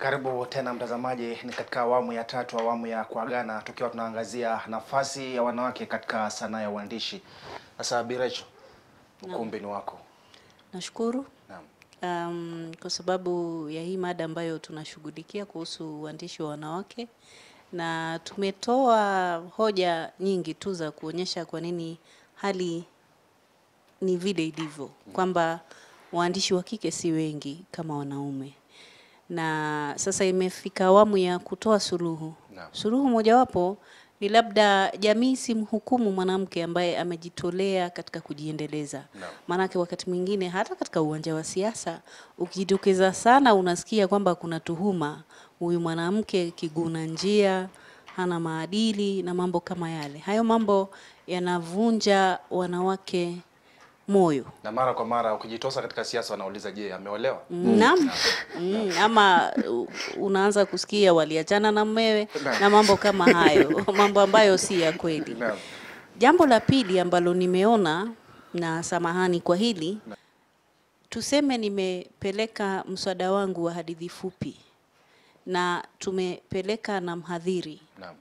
Karibu tena mtazamaji, ni katika awamu ya tatu, awamu ya kuagana, tukiwa tunaangazia nafasi ya wanawake katika sanaa ya uandishi. Sasa birecho ukumbi ni wako. Nashukuru. Naam. Um, kwa sababu ya hii mada ambayo tunashughulikia kuhusu uandishi wa wanawake na tumetoa hoja nyingi tu za kuonyesha kwa nini hali ni vile ilivyo, mm. kwamba waandishi wa kike si wengi kama wanaume na sasa imefika awamu ya kutoa suluhu na. Suluhu mojawapo ni labda jamii simhukumu mwanamke ambaye amejitolea katika kujiendeleza no. Maanake wakati mwingine hata katika uwanja wa siasa ukijitokeza sana, unasikia kwamba kuna tuhuma, huyu mwanamke kiguna njia, hana maadili na mambo kama yale. Hayo mambo yanavunja wanawake moyo. Na mara kwa mara ukijitosa katika siasa wanauliza, je, ameolewa? Mm, naam. Mm, ama unaanza kusikia waliachana na mmewe na mambo kama hayo mambo ambayo si ya kweli. Jambo la pili ambalo nimeona na samahani kwa hili na. Tuseme nimepeleka mswada wangu wa hadithi fupi na tumepeleka na mhadhiri na.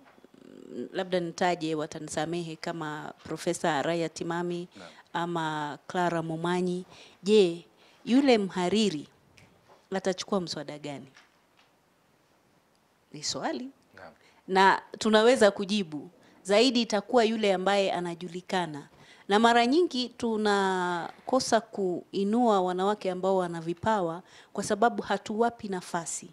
Labda nitaje watanisamehe kama Profesa Raya Timami na ama Clara Momanyi, je, yule mhariri atachukua mswada gani? Ni swali na, na tunaweza kujibu zaidi, itakuwa yule ambaye anajulikana, na mara nyingi tunakosa kuinua wanawake ambao wana vipawa kwa sababu hatuwapi nafasi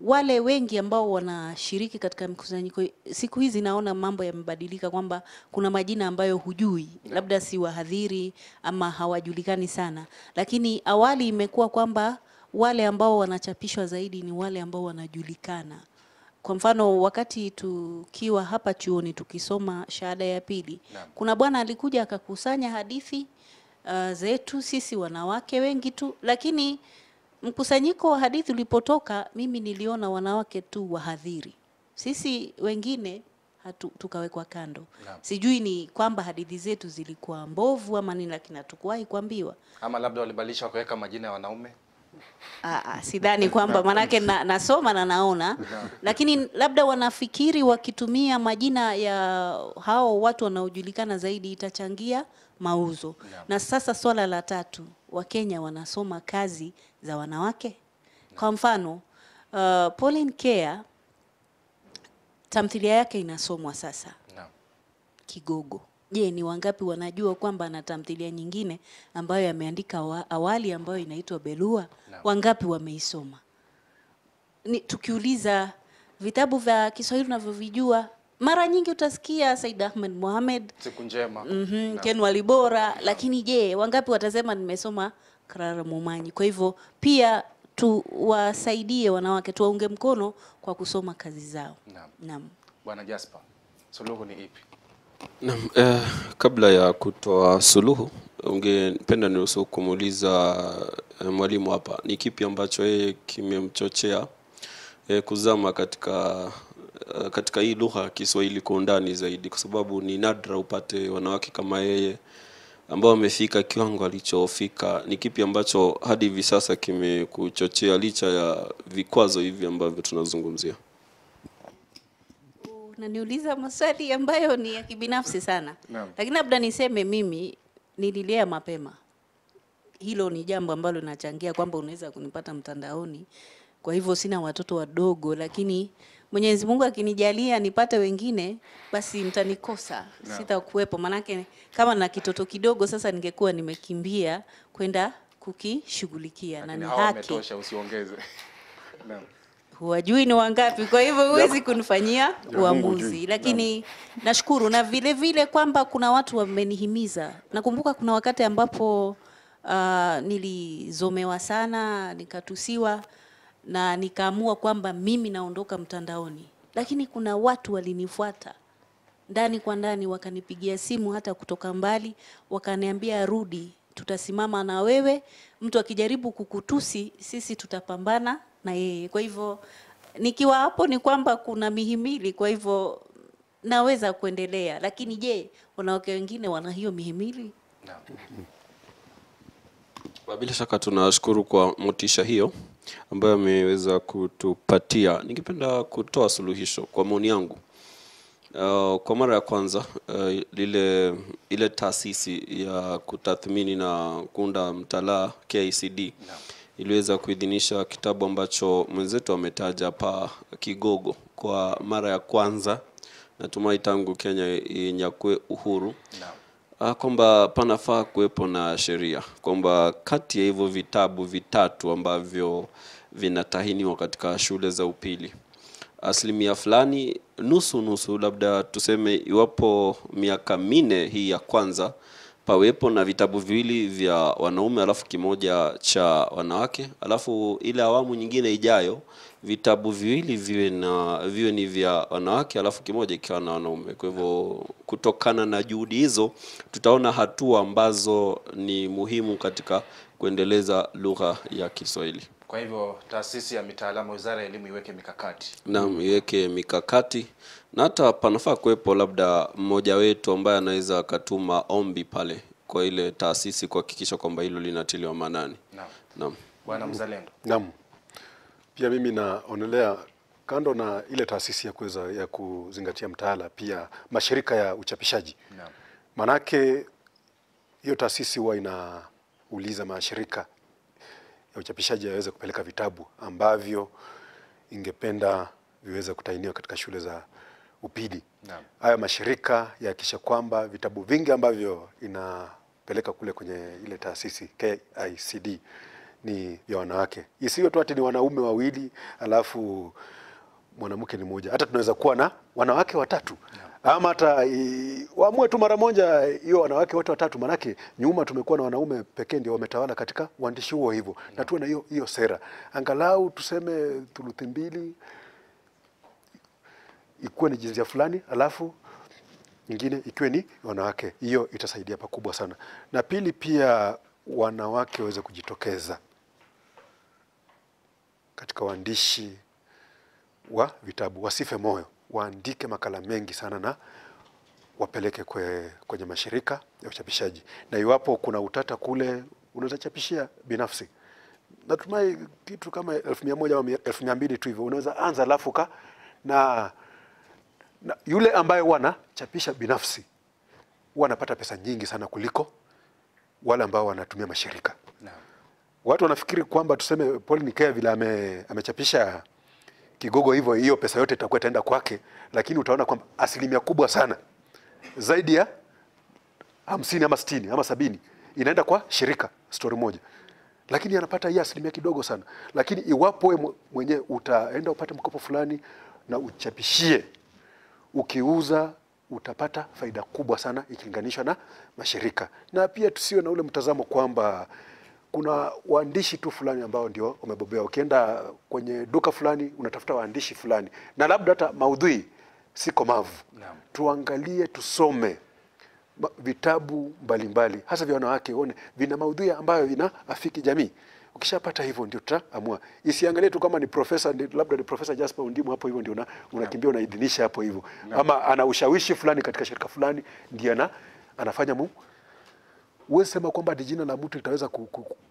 wale wengi ambao wanashiriki katika mkusanyiko siku hizi, naona mambo yamebadilika, kwamba kuna majina ambayo hujui, labda si wahadhiri ama hawajulikani sana, lakini awali imekuwa kwamba wale ambao wanachapishwa zaidi ni wale ambao wanajulikana. Kwa mfano wakati tukiwa hapa chuoni tukisoma shahada ya pili na, kuna bwana alikuja akakusanya hadithi uh, zetu sisi wanawake wengi tu, lakini mkusanyiko wa hadithi ulipotoka, mimi niliona wanawake tu wahadhiri, sisi wengine hatu, tukawekwa kando na. Sijui ni kwamba hadithi zetu zilikuwa mbovu ama nini, lakini hatukuwahi kuambiwa, ama labda walibadilisha wakaweka majina ya wanaume Aa, ah, ah, sidhani kwamba manake na, nasoma na naona lakini labda wanafikiri wakitumia majina ya hao watu wanaojulikana zaidi itachangia mauzo. Na sasa swala la tatu, Wakenya wanasoma kazi za wanawake. Kwa mfano uh, Pauline Kea tamthilia yake inasomwa sasa no. Kigogo. Je, ni wangapi wanajua kwamba ana tamthilia nyingine ambayo ameandika awali ambayo inaitwa Belua no. Wangapi wameisoma? Ni, tukiuliza vitabu vya Kiswahili tunavyovijua mara nyingi utasikia Said Ahmed Mohamed, siku njema, mm -hmm, no. Ken Walibora no. Lakini je, wangapi watasema nimesoma Clara Momanyi. Kwa hivyo pia tuwasaidie wanawake, tuwaunge mkono kwa kusoma kazi zao. Naam. Naam. Bwana Jasper, suluhu ni ipi? Naam, eh, kabla ya kutoa suluhu ungependa niruhusu kumuuliza eh, mwalimu hapa, ni kipi ambacho yeye kimemchochea eh, kuzama katika eh, katika hii lugha ya Kiswahili kwa undani zaidi, kwa sababu ni nadra upate wanawake kama yeye ambao wamefika kiwango alichofika, ni kipi ambacho hadi hivi sasa kimekuchochea licha ya vikwazo hivi ambavyo tunazungumzia? Unaniuliza maswali ambayo ni ya kibinafsi sana, lakini labda niseme mimi nililea mapema. Hilo ni jambo ambalo linachangia kwamba unaweza kunipata mtandaoni. Kwa hivyo sina watoto wadogo, lakini Mwenyezi Mungu akinijalia nipate wengine, basi mtanikosa no. Sitakuwepo, manake kama na kitoto kidogo sasa ningekuwa nimekimbia kwenda kukishughulikia, na ni haki. Usiongeze no. Huwajui ni wangapi, kwa hivyo huwezi kunifanyia uamuzi, lakini nashukuru na vile vile kwamba kuna watu wamenihimiza. Nakumbuka kuna wakati ambapo uh, nilizomewa sana nikatusiwa na nikaamua kwamba mimi naondoka mtandaoni, lakini kuna watu walinifuata ndani kwa ndani, wakanipigia simu hata kutoka mbali, wakaniambia rudi, tutasimama na wewe. Mtu akijaribu kukutusi, sisi tutapambana na yeye. Kwa hivyo nikiwa hapo ni kwamba kuna mihimili, kwa hivyo naweza kuendelea. Lakini je, wanawake wengine wana hiyo mihimili? Bila shaka tunashukuru kwa motisha hiyo ambayo ameweza kutupatia. Ningependa kutoa suluhisho kwa maoni yangu. Uh, kwa mara ya kwanza uh, lile ile taasisi ya kutathmini na kuunda mtalaa KICD no. iliweza kuidhinisha kitabu ambacho mwenzetu ametaja pa Kigogo kwa mara ya kwanza, natumai tangu Kenya inyakwe uhuru no. Ah, kwamba panafaa kuwepo na sheria kwamba kati ya hivyo vitabu vitatu ambavyo vinatahiniwa katika shule za upili asilimia fulani nusu nusu, labda tuseme, iwapo miaka minne hii ya kwanza pawepo na vitabu viwili vya wanaume alafu kimoja cha wanawake, alafu ile awamu nyingine ijayo vitabu viwili viwe na viwe ni vya wanawake alafu kimoja ikiwa na wanaume. Kwa hivyo kutokana na juhudi hizo, tutaona hatua ambazo ni muhimu katika kuendeleza lugha ya Kiswahili. Kwa hivyo taasisi ya mitaalamu, wizara ya elimu iweke mikakati, naam, iweke mikakati na hata panafaa kuwepo labda mmoja wetu ambaye anaweza akatuma ombi pale kwa ile taasisi kuhakikisha kwamba hilo linatiliwa maanani. Naam, Bwana Mzalendo. Naam, pia mimi naonelea kando na ile taasisi ya kuweza ya kuzingatia mtaala, pia mashirika ya uchapishaji naam. Manake hiyo taasisi huwa inauliza mashirika ya uchapishaji yaweze kupeleka vitabu ambavyo ingependa viweze kutainiwa katika shule za upili. Haya mashirika yahakikisha kwamba vitabu vingi ambavyo inapeleka kule kwenye ile taasisi KICD ni vya wanawake, isiwe tu ati ni wanaume wawili alafu mwanamke ni mmoja. Hata tunaweza kuwa na wanawake watatu yeah ama hata waamue tu mara moja hiyo wanawake wote watatu, manake nyuma tumekuwa na wanaume pekee ndio wametawala katika uandishi huo hivyo Na tuwe na hiyo hiyo sera angalau tuseme thuluthi mbili ikuwe ni jinsia fulani alafu nyingine ikiwe ni wanawake. Hiyo itasaidia pakubwa sana. Na pili pia wanawake waweze kujitokeza katika waandishi wa vitabu, wasife moyo waandike makala mengi sana na wapeleke kwe, kwenye mashirika ya uchapishaji, na iwapo kuna utata kule unaweza chapishia binafsi. Natumai kitu kama elfu mia moja au elfu mia mbili tu hivyo unaweza anza, alafu ka na, na yule ambaye wanachapisha binafsi wanapata pesa nyingi sana kuliko wale ambao wanatumia mashirika no. Watu wanafikiri kwamba tuseme Paul Nikea vile ame, amechapisha kigogo hivyo, hiyo pesa yote itakuwa itaenda kwake, lakini utaona kwamba asilimia kubwa sana zaidi ya hamsini ama sitini ama sabini inaenda kwa shirika stori moja, lakini anapata hii asilimia kidogo sana. Lakini iwapo we mwenyewe utaenda upate mkopo fulani na uchapishie, ukiuza utapata faida kubwa sana ikilinganishwa na mashirika. Na pia tusiwe na ule mtazamo kwamba kuna waandishi tu fulani ambao ndio wamebobea. Ukienda kwenye duka fulani unatafuta waandishi fulani, na labda hata maudhui si komavu. Tuangalie, tusome vitabu mbalimbali hasa vya wanawake, uone vina maudhui ambayo vina afiki jamii. Ukishapata hivyo ndio tutaamua. Isiangalie tu kama ni profesa, labda ni Profesa Jasper Undimu hapo hivyo ndio unakimbia unaidhinisha hapo hivyo, ama ana ushawishi fulani katika shirika fulani, ndio anafanya mu huwezi sema kwamba jina la mtu litaweza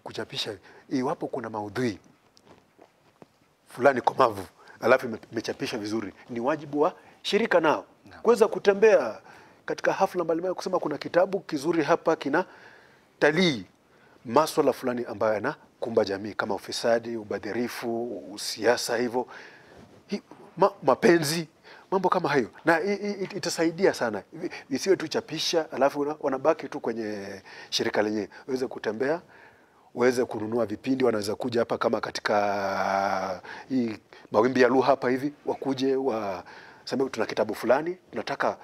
kuchapisha iwapo kuna maudhui fulani komavu alafu imechapisha vizuri. Ni wajibu wa shirika nao kuweza kutembea katika hafla mbalimbali kusema kuna kitabu kizuri hapa kina talii maswala fulani ambayo yanakumba jamii kama ufisadi, ubadhirifu, siasa, hivyo ma, mapenzi mambo kama hayo, na itasaidia sana, isiwe tu chapisha alafu wanabaki tu kwenye shirika lenyewe, waweze kutembea waweze kununua vipindi, wanaweza kuja hapa kama katika uh, hii mawimbi ya lugha hapa hivi, wakuje sema tuna kitabu fulani tunataka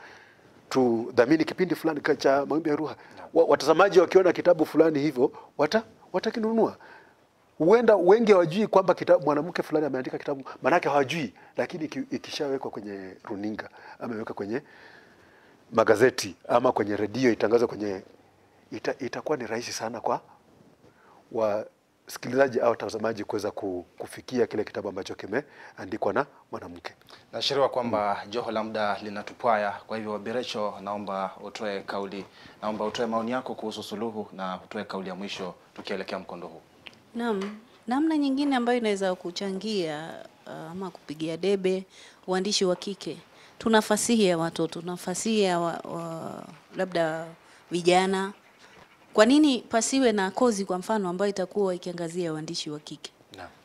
tudhamini kipindi fulani cha mawimbi ya lugha. Watazamaji wakiona kitabu fulani hivyo wata watakinunua huenda wengi hawajui kwamba mwanamke fulani ameandika kitabu, maanake hawajui, lakini ikishawekwa kwenye runinga ameweka kwenye magazeti ama kwenye redio itangazwa kwenye ita, itakuwa ni rahisi sana kwa wasikilizaji au watazamaji kuweza kufikia kile kitabu ambacho kimeandikwa na mwanamke. Naashiriwa kwamba mm. joho la muda linatupwaya, kwa hivyo birecho naomba utoe kauli, naomba utoe maoni yako kuhusu suluhu na utoe kauli ya mwisho tukielekea mkondo huu. Naam, namna nyingine ambayo inaweza kuchangia uh, ama kupigia debe uandishi wa kike, tuna fasihi ya watoto, tuna fasihi ya wa, wa, labda vijana. Kwa nini pasiwe na kozi kwa mfano ambayo itakuwa ikiangazia uandishi wa kike?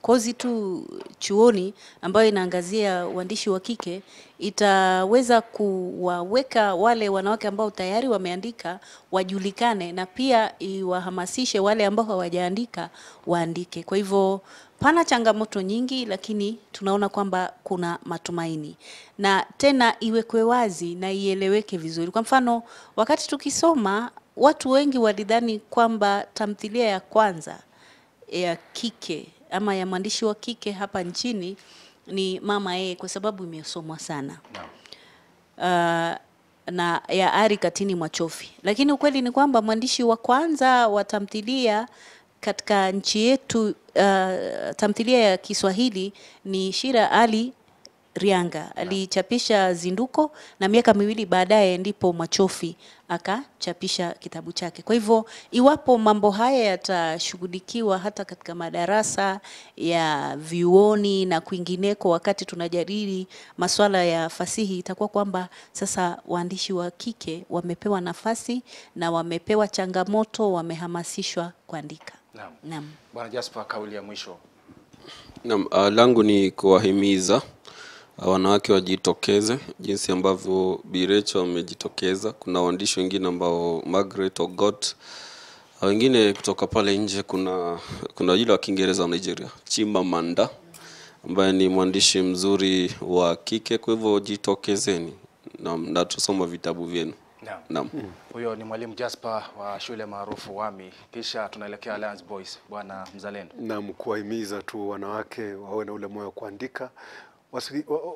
kozi tu chuoni ambayo inaangazia uandishi wa kike itaweza kuwaweka wale wanawake ambao tayari wameandika wajulikane, na pia iwahamasishe wale ambao hawajaandika waandike. Kwa hivyo pana changamoto nyingi, lakini tunaona kwamba kuna matumaini, na tena iwekwe wazi na ieleweke vizuri. Kwa mfano, wakati tukisoma, watu wengi walidhani kwamba tamthilia ya kwanza ya kike ama ya mwandishi wa kike hapa nchini ni Mama yeye kwa sababu imesomwa sana uh, na ya Ari Katini Mwachofi, lakini ukweli ni kwamba mwandishi wa kwanza wa tamthilia katika nchi yetu uh, tamthilia ya Kiswahili ni Shira Ali Rianga alichapisha Zinduko na miaka miwili baadaye ndipo machofi akachapisha kitabu chake. Kwa hivyo iwapo mambo haya yatashughulikiwa hata katika madarasa ya vyuoni na kwingineko, wakati tunajadili masuala ya fasihi, itakuwa kwamba sasa waandishi wa kike wamepewa nafasi na wamepewa changamoto, wamehamasishwa kuandika. Naam. Naam. Bwana Jasper, kauli ya mwisho. Naam, uh, langu ni kuwahimiza wanawake wajitokeze jinsi ambavyo Birecho wamejitokeza. Kuna waandishi wengine ambao Margaret Ogot, wengine kutoka pale nje. Kuna kuna yule wa Kiingereza wa Nigeria Chimamanda ambaye ni mwandishi mzuri wa kike. Kwa hivyo jitokezeni na, na tusoma vitabu vyenu. Naam. Hmm. Huyo ni mwalimu Jasper wa shule maarufu Wami. Kisha tunaelekea Alliance Boys, bwana Mzalendo. Naam, kuwahimiza tu wanawake wawe na ule moyo wa kuandika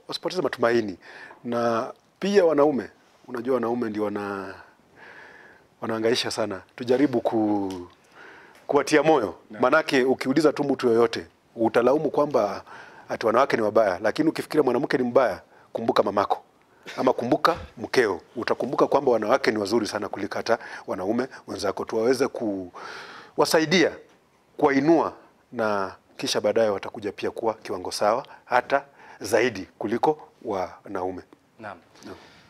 wasipoteze matumaini. Na pia wanaume, unajua wanaume ndio wana wanaangaisha sana, tujaribu ku kuwatia moyo, maanake ukiuliza tu mtu yoyote utalaumu kwamba ati wanawake ni wabaya, lakini ukifikiria mwanamke ni mbaya, kumbuka mamako ama kumbuka mkeo, utakumbuka kwamba wanawake ni wazuri sana kuliko hata wanaume wenzako. Tuwaweze kuwasaidia kuwainua, na kisha baadaye watakuja pia kuwa kiwango sawa hata zaidi kuliko wanaume. Naam.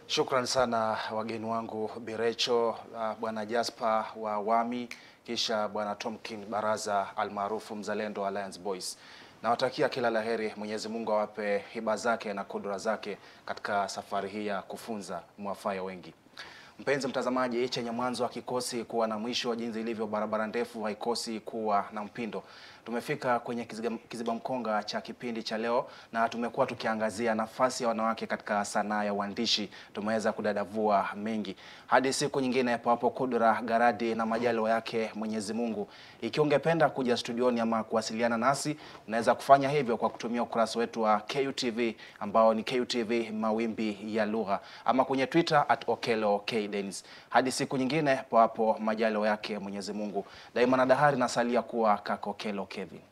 Shukran sana wageni wangu Birecho, uh, ah, Bwana Jasper wa Wami, kisha Bwana Tomkin Baraza almaarufu Mzalendo Alliance Boys. Nawatakia kila laheri, Mwenyezi Mungu awape hiba zake na kudura zake katika safari hii ya kufunza mwafaya wengi. Mpenzi mtazamaji, chenye mwanzo hakikosi kuwa na mwisho, jinsi ilivyo barabara ndefu haikosi kuwa na mpindo. Tumefika kwenye kiziba mkonga cha kipindi cha leo na tumekuwa tukiangazia nafasi ya wanawake katika sanaa ya uandishi. Tumeweza kudadavua mengi. Hadi siku nyingine, pawapo kudra, garadi na majaliwa yake Mwenyezi Mungu. Ikiwa ungependa kuja studioni ama kuwasiliana nasi, unaweza kufanya hivyo kwa kutumia ukurasa wetu wa KUTV ambao ni KUTV mawimbi ya lugha, ama kwenye Twitter at Okelo K Dennis. Hadi siku nyingine, pawapo majaliwa yake Mwenyezi Mungu. Daima na dahari, nasalia kuwa Kakokelo. Kevin.